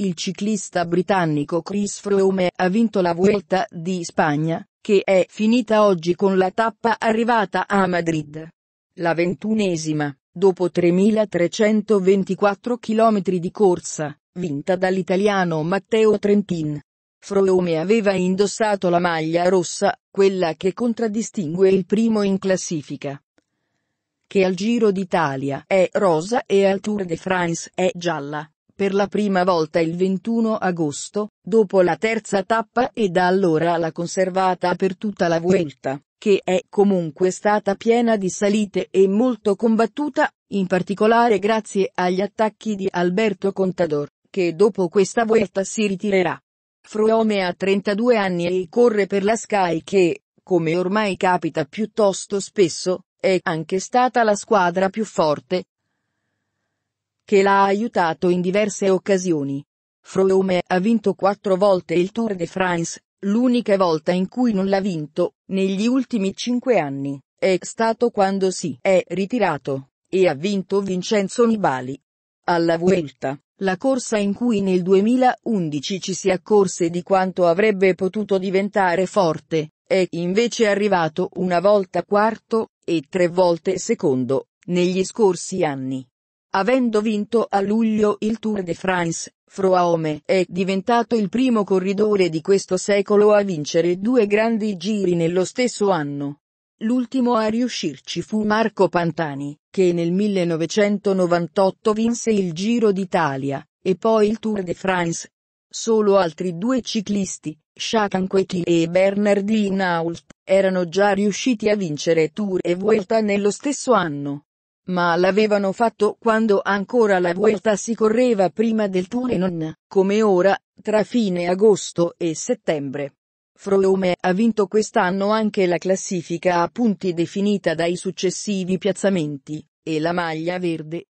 il ciclista britannico Chris Froome ha vinto la Vuelta di Spagna, che è finita oggi con la tappa arrivata a Madrid. La ventunesima, dopo 3.324 km di corsa, vinta dall'italiano Matteo Trentin. Froome aveva indossato la maglia rossa, quella che contraddistingue il primo in classifica. Che al Giro d'Italia è rosa e al Tour de France è gialla per la prima volta il 21 agosto, dopo la terza tappa e da allora l'ha conservata per tutta la Vuelta, che è comunque stata piena di salite e molto combattuta, in particolare grazie agli attacchi di Alberto Contador, che dopo questa Vuelta si ritirerà. Froome ha 32 anni e corre per la Sky che, come ormai capita piuttosto spesso, è anche stata la squadra più forte, che l'ha aiutato in diverse occasioni. Froome ha vinto quattro volte il Tour de France, l'unica volta in cui non l'ha vinto, negli ultimi cinque anni, è stato quando si è ritirato, e ha vinto Vincenzo Nibali. Alla Vuelta, la corsa in cui nel 2011 ci si accorse di quanto avrebbe potuto diventare forte, è invece arrivato una volta quarto, e tre volte secondo, negli scorsi anni. Avendo vinto a luglio il Tour de France, Froome è diventato il primo corridore di questo secolo a vincere due grandi giri nello stesso anno. L'ultimo a riuscirci fu Marco Pantani, che nel 1998 vinse il Giro d'Italia, e poi il Tour de France. Solo altri due ciclisti, Shakan Kweki e Bernardin Hinault, erano già riusciti a vincere Tour e Vuelta nello stesso anno ma l'avevano fatto quando ancora la Vuelta si correva prima del non, come ora, tra fine agosto e settembre. Froome ha vinto quest'anno anche la classifica a punti definita dai successivi piazzamenti, e la maglia verde,